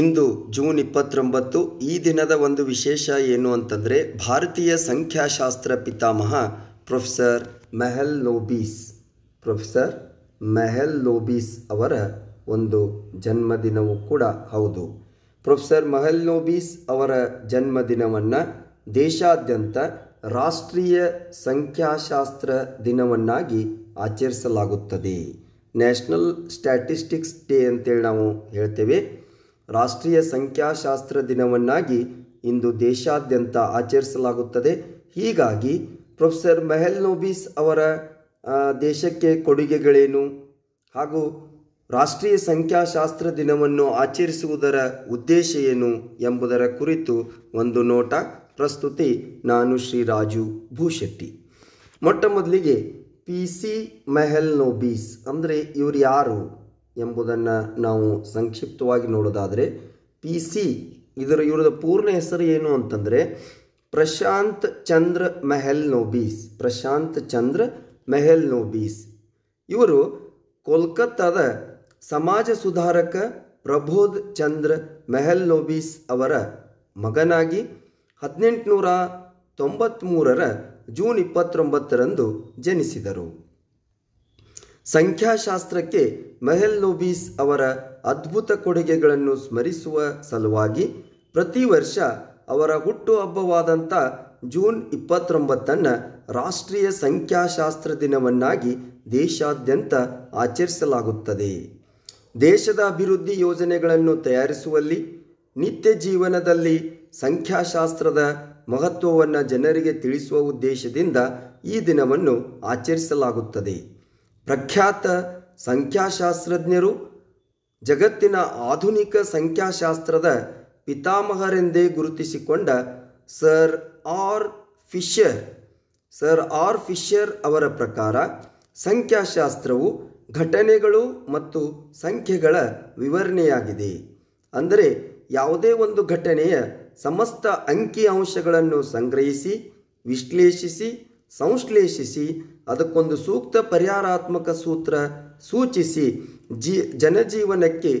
ಇಂದು June ಇಪ್ಪತ್ತೊಂಬತ್ತು ಈ ದಿನದ ಒಂದು ವಿಶೇಷ ಏನು ಅಂತಂದರೆ ಭಾರತೀಯ ಸಂಖ್ಯಾಶಾಸ್ತ್ರ ಪಿತಾಮಹ professor Mahalanobis professor Mahalanobis ಅವರ ಒಂದು ಜನ್ಮದಿನವೂ ಕೂಡ ಹೌದು ಪ್ರೊಫೆಸರ್ ಮೆಹಲ್ ಲೋಬೀಸ್ ಅವರ ಜನ್ಮದಿನವನ್ನು ದೇಶಾದ್ಯಂತ ರಾಷ್ಟ್ರೀಯ ಸಂಖ್ಯಾಶಾಸ್ತ್ರ ದಿನವನ್ನಾಗಿ ಆಚರಿಸಲಾಗುತ್ತದೆ ನ್ಯಾಷನಲ್ ಸ್ಟ್ಯಾಟಿಸ್ಟಿಕ್ಸ್ ಡೇ ಅಂತೇಳಿ ನಾವು ಹೇಳ್ತೇವೆ ರಾಷ್ಟ್ರೀಯ ಸಂಖ್ಯಾಶಾಸ್ತ್ರ ದಿನವನ್ನಾಗಿ ಇಂದು ದೇಶಾದ್ಯಂತ ಆಚರಿಸಲಾಗುತ್ತದೆ ಹೀಗಾಗಿ ಪ್ರೊಫೆಸರ್ ಮೆಹಲ್ ಅವರ ದೇಶಕ್ಕೆ ಕೊಡುಗೆಗಳೇನು ಹಾಗೂ ರಾಷ್ಟ್ರೀಯ ಸಂಖ್ಯಾಶಾಸ್ತ್ರ ದಿನವನ್ನು ಆಚರಿಸುವುದರ ಉದ್ದೇಶ ಏನು ಎಂಬುದರ ಕುರಿತು ಒಂದು ನೋಟ ಪ್ರಸ್ತುತಿ ನಾನು ಶ್ರೀ ರಾಜು ಭೂಶೆಟ್ಟಿ ಮೊಟ್ಟ ಮೊದಲಿಗೆ ಪಿ ಸಿ ಮೆಹಲ್ ನೋಬೀಸ್ ಅಂದರೆ ಇವರು ಯಾರು ಎಂಬುದನ್ನು ನಾವು ಸಂಕ್ಷಿಪ್ತವಾಗಿ ನೋಡೋದಾದರೆ ಪಿ ಸಿ ಇದರ ಇವರದ ಪೂರ್ಣ ಹೆಸರು ಏನು ಅಂತಂದರೆ ಪ್ರಶಾಂತ್ ಚಂದ್ರ ಮೆಹಲ್ ನೋಬೀಸ್ ಪ್ರಶಾಂತ್ ಚಂದ್ರ ಮೆಹಲ್ ನೋಬೀಸ್ ಇವರು ಕೋಲ್ಕತ್ತಾದ ಸಮಾಜ ಸುಧಾರಕ ಪ್ರಬೋಧ್ ಚಂದ್ರ ಮೆಹಲ್ ನೋಬೀಸ್ ಅವರ ಮಗನಾಗಿ ಹದಿನೆಂಟುನೂರ ತೊಂಬತ್ತ್ಮೂರರ ಜೂನ್ ಇಪ್ಪತ್ತೊಂಬತ್ತರಂದು ಜನಿಸಿದರು ಸಂಖ್ಯಾಶಾಸ್ತ್ರಕ್ಕೆ ಲೋಬೀಸ್ ಅವರ ಅದ್ಭುತ ಕೊಡುಗೆಗಳನ್ನು ಸ್ಮರಿಸುವ ಸಲುವಾಗಿ ಪ್ರತಿ ವರ್ಷ ಅವರ ಹುಟ್ಟುಹಬ್ಬವಾದಂಥ ಜೂನ್ ಇಪ್ಪತ್ತೊಂಬತ್ತನ್ನು ರಾಷ್ಟ್ರೀಯ ಸಂಖ್ಯಾಶಾಸ್ತ್ರ ದಿನವನ್ನಾಗಿ ದೇಶಾದ್ಯಂತ ಆಚರಿಸಲಾಗುತ್ತದೆ ದೇಶದ ಅಭಿವೃದ್ಧಿ ಯೋಜನೆಗಳನ್ನು ತಯಾರಿಸುವಲ್ಲಿ ನಿತ್ಯ ಜೀವನದಲ್ಲಿ ಸಂಖ್ಯಾಶಾಸ್ತ್ರದ ಮಹತ್ವವನ್ನು ಜನರಿಗೆ ತಿಳಿಸುವ ಉದ್ದೇಶದಿಂದ ಈ ದಿನವನ್ನು ಆಚರಿಸಲಾಗುತ್ತದೆ ಪ್ರಖ್ಯಾತ ಸಂಖ್ಯಾಶಾಸ್ತ್ರಜ್ಞರು ಜಗತ್ತಿನ ಆಧುನಿಕ ಸಂಖ್ಯಾಶಾಸ್ತ್ರದ ಪಿತಾಮಹರೆಂದೇ ಗುರುತಿಸಿಕೊಂಡ sir R Fisher sir R Fisher ಅವರ ಪ್ರಕಾರ ಸಂಖ್ಯಾಶಾಸ್ತ್ರವು ಘಟನೆಗಳು ಮತ್ತು ಸಂಖ್ಯೆಗಳ ವಿವರಣೆಯಾಗಿದೆ ಅಂದರೆ ಯಾವುದೇ ಒಂದು ಘಟನೆಯ ಸಮಸ್ತ ಅಂಕಿಅಂಶಗಳನ್ನು ಸಂಗ್ರಹಿಸಿ ವಿಶ್ಲೇಷಿಸಿ ಸಂಶ್ಲೇಷಿಸಿ ಅದಕ್ಕೊಂದು ಸೂಕ್ತ ಪರಿಹಾರಾತ್ಮಕ ಸೂತ್ರ ಸೂಚಿಸಿ ಜಿ ಜನಜೀವನಕ್ಕೆ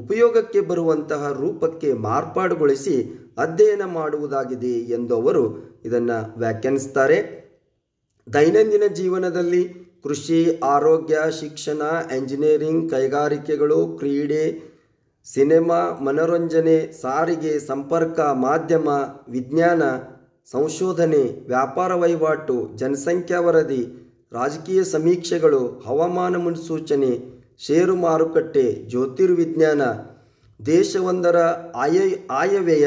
ಉಪಯೋಗಕ್ಕೆ ಬರುವಂತಹ ರೂಪಕ್ಕೆ ಮಾರ್ಪಾಡುಗೊಳಿಸಿ ಅಧ್ಯಯನ ಮಾಡುವುದಾಗಿದೆ ಎಂದು ಅವರು ಇದನ್ನು ವ್ಯಾಖ್ಯಾನಿಸ್ತಾರೆ ದೈನಂದಿನ ಜೀವನದಲ್ಲಿ ಕೃಷಿ ಆರೋಗ್ಯ ಶಿಕ್ಷಣ ಎಂಜಿನಿಯರಿಂಗ್ ಕೈಗಾರಿಕೆಗಳು ಕ್ರೀಡೆ ಸಿನೆಮಾ ಮನೋರಂಜನೆ ಸಾರಿಗೆ ಸಂಪರ್ಕ ಮಾಧ್ಯಮ ವಿಜ್ಞಾನ ಸಂಶೋಧನೆ ವ್ಯಾಪಾರ ವಹಿವಾಟು ಜನಸಂಖ್ಯಾ ವರದಿ ರಾಜಕೀಯ ಸಮೀಕ್ಷೆಗಳು ಹವಾಮಾನ ಮುನ್ಸೂಚನೆ ಷೇರು ಮಾರುಕಟ್ಟೆ ಜ್ಯೋತಿರ್ವಿಜ್ಞಾನ ದೇಶವೊಂದರ ಆಯ ಆಯವ್ಯಯ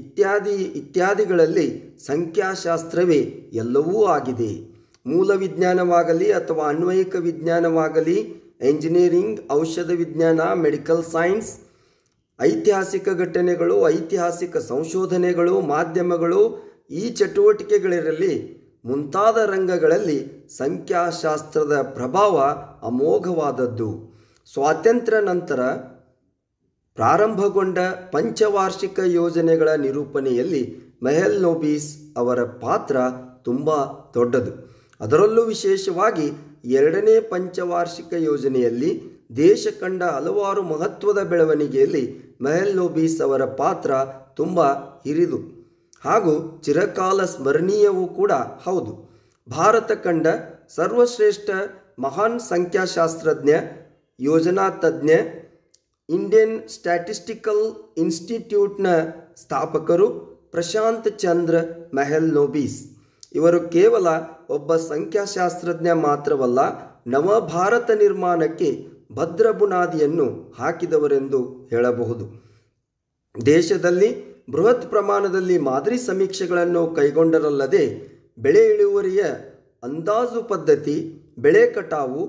ಇತ್ಯಾದಿ ಇತ್ಯಾದಿಗಳಲ್ಲಿ ಸಂಖ್ಯಾಶಾಸ್ತ್ರವೇ ಎಲ್ಲವೂ ಆಗಿದೆ ಮೂಲ ವಿಜ್ಞಾನವಾಗಲಿ ಅಥವಾ ಅನ್ವಯಿಕ ವಿಜ್ಞಾನವಾಗಲಿ ಎಂಜಿನಿಯರಿಂಗ್ ಔಷಧ ವಿಜ್ಞಾನ ಮೆಡಿಕಲ್ ಸೈನ್ಸ್ ಐತಿಹಾಸಿಕ ಘಟನೆಗಳು ಐತಿಹಾಸಿಕ ಸಂಶೋಧನೆಗಳು ಮಾಧ್ಯಮಗಳು ಈ ಚಟುವಟಿಕೆಗಳಿರಲಿ ಮುಂತಾದ ರಂಗಗಳಲ್ಲಿ ಸಂಖ್ಯಾಶಾಸ್ತ್ರದ ಪ್ರಭಾವ ಅಮೋಘವಾದದ್ದು ಸ್ವಾತಂತ್ರ್ಯ ನಂತರ ಪ್ರಾರಂಭಗೊಂಡ ಪಂಚವಾರ್ಷಿಕ ಯೋಜನೆಗಳ ನಿರೂಪಣೆಯಲ್ಲಿ ಮೆಹಲ್ ನೋಬೀಸ್ ಅವರ ಪಾತ್ರ ತುಂಬ ದೊಡ್ಡದು ಅದರಲ್ಲೂ ವಿಶೇಷವಾಗಿ ಎರಡನೇ ಪಂಚವಾರ್ಷಿಕ ಯೋಜನೆಯಲ್ಲಿ ದೇಶ ಕಂಡ ಹಲವಾರು ಮಹತ್ವದ ಬೆಳವಣಿಗೆಯಲ್ಲಿ ಮೆಹಲ್ ನೋಬೀಸ್ ಅವರ ಪಾತ್ರ ತುಂಬ ಹಿರಿದು ಹಾಗೂ ಚಿರಕಾಲ ಸ್ಮರಣೀಯವೂ ಕೂಡ ಹೌದು ಭಾರತ ಕಂಡ ಸರ್ವಶ್ರೇಷ್ಠ ಮಹಾನ್ ಸಂಖ್ಯಾಶಾಸ್ತ್ರಜ್ಞ ಯೋಜನಾ ತಜ್ಞ ಇಂಡಿಯನ್ ಸ್ಟ್ಯಾಟಿಸ್ಟಿಕಲ್ ಇನ್ಸ್ಟಿಟ್ಯೂಟ್ನ ಸ್ಥಾಪಕರು ಪ್ರಶಾಂತ್ ಚಂದ್ರ ಮೆಹಲ್ ನೋಬೀಸ್ ಇವರು ಕೇವಲ ಒಬ್ಬ ಸಂಖ್ಯಾಶಾಸ್ತ್ರಜ್ಞ ಮಾತ್ರವಲ್ಲ ನವ ಭಾರತ ನಿರ್ಮಾಣಕ್ಕೆ ಭದ್ರ ಬುನಾದಿಯನ್ನು ಹಾಕಿದವರೆಂದು ಹೇಳಬಹುದು ದೇಶದಲ್ಲಿ ಬೃಹತ್ ಪ್ರಮಾಣದಲ್ಲಿ ಮಾದರಿ ಸಮೀಕ್ಷೆಗಳನ್ನು ಕೈಗೊಂಡರಲ್ಲದೆ ಬೆಳೆ ಇಳುವರಿಯ ಅಂದಾಜು ಪದ್ಧತಿ ಬೆಳೆ ಕಟಾವು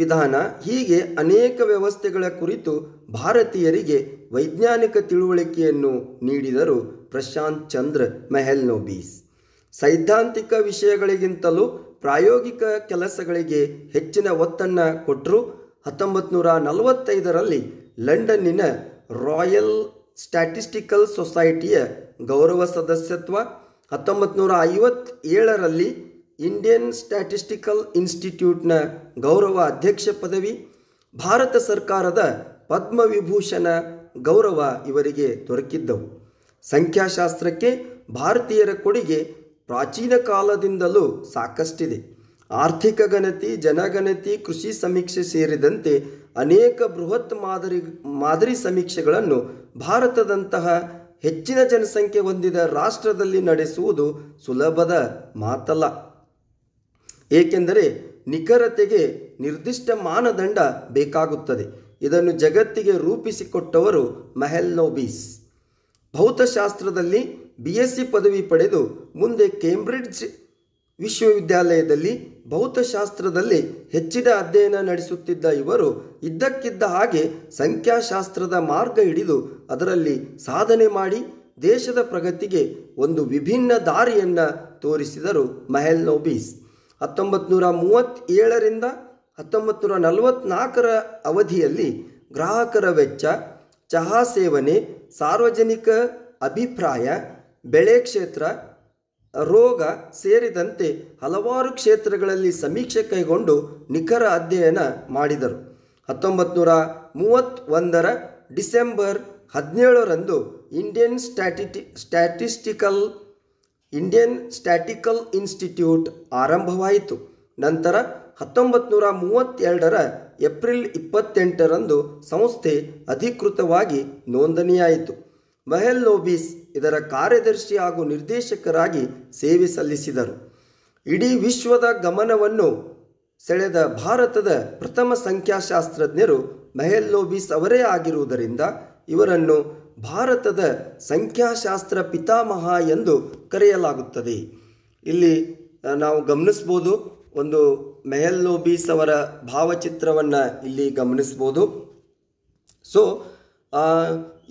ವಿಧಾನ ಹೀಗೆ ಅನೇಕ ವ್ಯವಸ್ಥೆಗಳ ಕುರಿತು ಭಾರತೀಯರಿಗೆ ವೈಜ್ಞಾನಿಕ ತಿಳುವಳಿಕೆಯನ್ನು ನೀಡಿದರು ಪ್ರಶಾಂತ್ ಚಂದ್ರ ಮೆಹೆಲ್ ನೋಬೀಸ್ ಸೈದ್ಧಾಂತಿಕ ವಿಷಯಗಳಿಗಿಂತಲೂ ಪ್ರಾಯೋಗಿಕ ಕೆಲಸಗಳಿಗೆ ಹೆಚ್ಚಿನ ಒತ್ತನ್ನು ಕೊಟ್ಟರು ಹತ್ತೊಂಬತ್ತು ನೂರ ನಲವತ್ತೈದರಲ್ಲಿ ಲಂಡನ್ನಿನ ರಾಯಲ್ ಸ್ಟ್ಯಾಟಿಸ್ಟಿಕಲ್ ಸೊಸೈಟಿಯ ಗೌರವ ಸದಸ್ಯತ್ವ ಹತ್ತೊಂಬತ್ತು ನೂರ ಐವತ್ತೇಳರಲ್ಲಿ ಇಂಡಿಯನ್ ಸ್ಟ್ಯಾಟಿಸ್ಟಿಕಲ್ ಇನ್ಸ್ಟಿಟ್ಯೂಟ್ನ ಗೌರವ ಅಧ್ಯಕ್ಷ ಪದವಿ ಭಾರತ ಸರ್ಕಾರದ ಪದ್ಮವಿಭೂಷಣ ಗೌರವ ಇವರಿಗೆ ದೊರಕಿದ್ದವು ಸಂಖ್ಯಾಶಾಸ್ತ್ರಕ್ಕೆ ಭಾರತೀಯರ ಕೊಡುಗೆ ಪ್ರಾಚೀನ ಕಾಲದಿಂದಲೂ ಸಾಕಷ್ಟಿದೆ ಆರ್ಥಿಕ ಗಣತಿ ಜನಗಣತಿ ಕೃಷಿ ಸಮೀಕ್ಷೆ ಸೇರಿದಂತೆ ಅನೇಕ ಬೃಹತ್ ಮಾದರಿ ಮಾದರಿ ಸಮೀಕ್ಷೆಗಳನ್ನು ಭಾರತದಂತಹ ಹೆಚ್ಚಿನ ಜನಸಂಖ್ಯೆ ಹೊಂದಿದ ರಾಷ್ಟ್ರದಲ್ಲಿ ನಡೆಸುವುದು ಸುಲಭದ ಮಾತಲ್ಲ ಏಕೆಂದರೆ ನಿಖರತೆಗೆ ನಿರ್ದಿಷ್ಟ ಮಾನದಂಡ ಬೇಕಾಗುತ್ತದೆ ಇದನ್ನು ಜಗತ್ತಿಗೆ ರೂಪಿಸಿಕೊಟ್ಟವರು ಮೆಹೆಲ್ನೋಬೀಸ್ ಭೌತಶಾಸ್ತ್ರದಲ್ಲಿ ಬಿ ಎಸ್ಸಿ ಪದವಿ ಪಡೆದು ಮುಂದೆ ಕೇಂಬ್ರಿಡ್ಜ್ ವಿಶ್ವವಿದ್ಯಾಲಯದಲ್ಲಿ ಭೌತಶಾಸ್ತ್ರದಲ್ಲಿ ಹೆಚ್ಚಿದ ಅಧ್ಯಯನ ನಡೆಸುತ್ತಿದ್ದ ಇವರು ಇದ್ದಕ್ಕಿದ್ದ ಹಾಗೆ ಸಂಖ್ಯಾಶಾಸ್ತ್ರದ ಮಾರ್ಗ ಹಿಡಿದು ಅದರಲ್ಲಿ ಸಾಧನೆ ಮಾಡಿ ದೇಶದ ಪ್ರಗತಿಗೆ ಒಂದು ವಿಭಿನ್ನ ದಾರಿಯನ್ನು ತೋರಿಸಿದರು ಮೆಹೆಲ್ನೋಬೀಸ್ ಹತ್ತೊಂಬತ್ತು ನೂರ ಮೂವತ್ತೇಳರಿಂದ ಹತ್ತೊಂಬತ್ತು ನೂರ ನಲವತ್ತ್ನಾಲ್ಕರ ಅವಧಿಯಲ್ಲಿ ಗ್ರಾಹಕರ ವೆಚ್ಚ ಚಹಾ ಸೇವನೆ ಸಾರ್ವಜನಿಕ ಅಭಿಪ್ರಾಯ ಬೆಳೆ ಕ್ಷೇತ್ರ ರೋಗ ಸೇರಿದಂತೆ ಹಲವಾರು ಕ್ಷೇತ್ರಗಳಲ್ಲಿ ಸಮೀಕ್ಷೆ ಕೈಗೊಂಡು ನಿಖರ ಅಧ್ಯಯನ ಮಾಡಿದರು ಹತ್ತೊಂಬತ್ತು ನೂರ ಮೂವತ್ತೊಂದರ ಡಿಸೆಂಬರ್ ಹದಿನೇಳರಂದು ಇಂಡಿಯನ್ ಸ್ಟ್ಯಾಟಿಟಿ ಸ್ಟ್ಯಾಟಿಸ್ಟಿಕಲ್ ಇಂಡಿಯನ್ ಸ್ಟ್ಯಾಟಿಕಲ್ ಇನ್ಸ್ಟಿಟ್ಯೂಟ್ ಆರಂಭವಾಯಿತು ನಂತರ ಹತ್ತೊಂಬತ್ತು ನೂರ ಮೂವತ್ತೆರಡರ ಏಪ್ರಿಲ್ ಇಪ್ಪತ್ತೆಂಟರಂದು ಸಂಸ್ಥೆ ಅಧಿಕೃತವಾಗಿ ನೋಂದಣಿಯಾಯಿತು ಮಹೆಲ್ ನೋಬಿಸ್ ಇದರ ಕಾರ್ಯದರ್ಶಿ ಹಾಗೂ ನಿರ್ದೇಶಕರಾಗಿ ಸೇವೆ ಸಲ್ಲಿಸಿದರು ಇಡೀ ವಿಶ್ವದ ಗಮನವನ್ನು ಸೆಳೆದ ಭಾರತದ ಪ್ರಥಮ ಸಂಖ್ಯಾಶಾಸ್ತ್ರಜ್ಞರು ಮೆಹಲ್ ನೋಬಿಸ್ ಅವರೇ ಆಗಿರುವುದರಿಂದ ಇವರನ್ನು ಭಾರತದ ಸಂಖ್ಯಾಶಾಸ್ತ್ರ ಪಿತಾಮಹ ಎಂದು ಕರೆಯಲಾಗುತ್ತದೆ ಇಲ್ಲಿ ನಾವು ಗಮನಿಸ್ಬೋದು ಒಂದು ಮೆಹಲ್ ಅವರ ಭಾವಚಿತ್ರವನ್ನು ಇಲ್ಲಿ ಗಮನಿಸ್ಬೋದು ಸೊ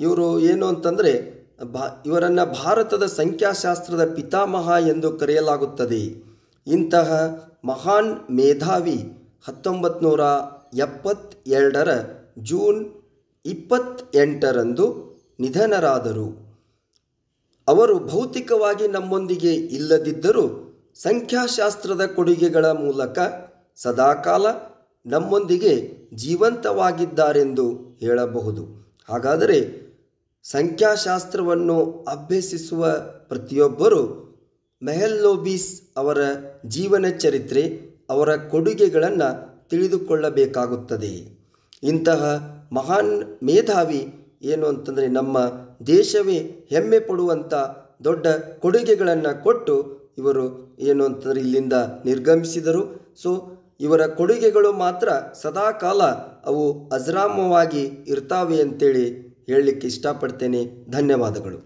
ಇವರು ಏನು ಅಂತಂದರೆ ಭಾ ಇವರನ್ನು ಭಾರತದ ಸಂಖ್ಯಾಶಾಸ್ತ್ರದ ಪಿತಾಮಹ ಎಂದು ಕರೆಯಲಾಗುತ್ತದೆ ಇಂತಹ ಮಹಾನ್ ಮೇಧಾವಿ ಹತ್ತೊಂಬತ್ತು ನೂರ ಎಪ್ಪತ್ತೆರಡರ ಜೂನ್ ಇಪ್ಪತ್ತೆಂಟರಂದು ನಿಧನರಾದರು ಅವರು ಭೌತಿಕವಾಗಿ ನಮ್ಮೊಂದಿಗೆ ಇಲ್ಲದಿದ್ದರೂ ಸಂಖ್ಯಾಶಾಸ್ತ್ರದ ಕೊಡುಗೆಗಳ ಮೂಲಕ ಸದಾಕಾಲ ನಮ್ಮೊಂದಿಗೆ ಜೀವಂತವಾಗಿದ್ದಾರೆಂದು ಹೇಳಬಹುದು ಹಾಗಾದರೆ ಸಂಖ್ಯಾಶಾಸ್ತ್ರವನ್ನು ಅಭ್ಯಸಿಸುವ ಪ್ರತಿಯೊಬ್ಬರೂ ಮೆಹಲ್ಲೋಬೀಸ್ ಅವರ ಜೀವನ ಚರಿತ್ರೆ ಅವರ ಕೊಡುಗೆಗಳನ್ನು ತಿಳಿದುಕೊಳ್ಳಬೇಕಾಗುತ್ತದೆ ಇಂತಹ ಮಹಾನ್ ಮೇಧಾವಿ ಏನು ಅಂತಂದರೆ ನಮ್ಮ ದೇಶವೇ ಹೆಮ್ಮೆ ಪಡುವಂಥ ದೊಡ್ಡ ಕೊಡುಗೆಗಳನ್ನು ಕೊಟ್ಟು ಇವರು ಏನು ಅಂತಂದರೆ ಇಲ್ಲಿಂದ ನಿರ್ಗಮಿಸಿದರು ಸೊ ಇವರ ಕೊಡುಗೆಗಳು ಮಾತ್ರ ಸದಾಕಾಲ ಅವು ಅಜರಾಮವಾಗಿ ಇರ್ತಾವೆ ಅಂತೇಳಿ ಹೇಳಲಿಕ್ಕೆ ಇಷ್ಟಪಡ್ತೇನೆ ಧನ್ಯವಾದಗಳು